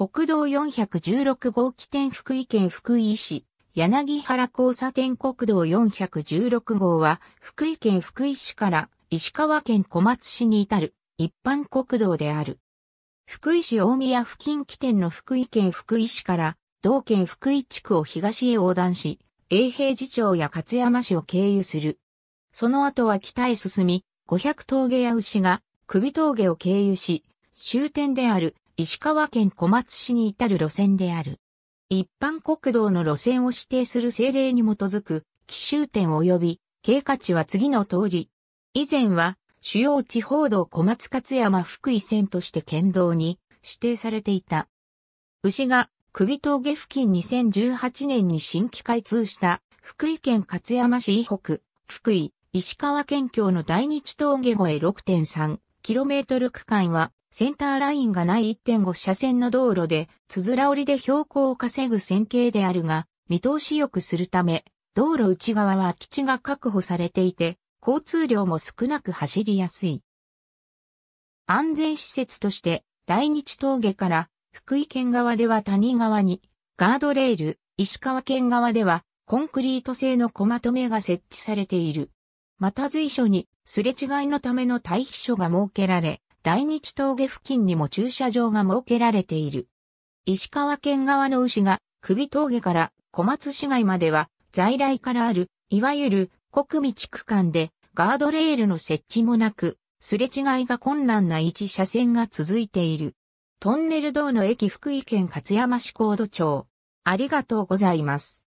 国道416号起点福井県福井市、柳原交差点国道416号は、福井県福井市から石川県小松市に至る一般国道である。福井市大宮付近起点の福井県福井市から、同県福井地区を東へ横断し、永平寺町や勝山市を経由する。その後は北へ進み、五百峠や牛が首峠を経由し、終点である石川県小松市に至る路線である。一般国道の路線を指定する政令に基づく、奇襲点及び、経過値は次の通り。以前は、主要地方道小松勝山福井線として県道に指定されていた。牛が首峠付近2018年に新規開通した福井県勝山市以北、福井、石川県境の大日峠越え 6.3km 区間はセンターラインがない1.5車線の道路で、つづら折りで標高を稼ぐ線形であるが、見通し良くするため、道路内側は空き地が確保されていて、交通量も少なく走りやすい。安全施設として、大日峠から福井県側では谷川に、ガードレール、石川県側ではコンクリート製の小まとめが設置されている。また随所にすれ違いのための退避所が設けられ、大日峠付近にも駐車場が設けられている。石川県側の牛が首峠から小松市街までは在来からある、いわゆる国道区間でガードレールの設置もなく、すれ違いが困難な一車線が続いている。トンネル道の駅福井県勝山市高度町。ありがとうございます。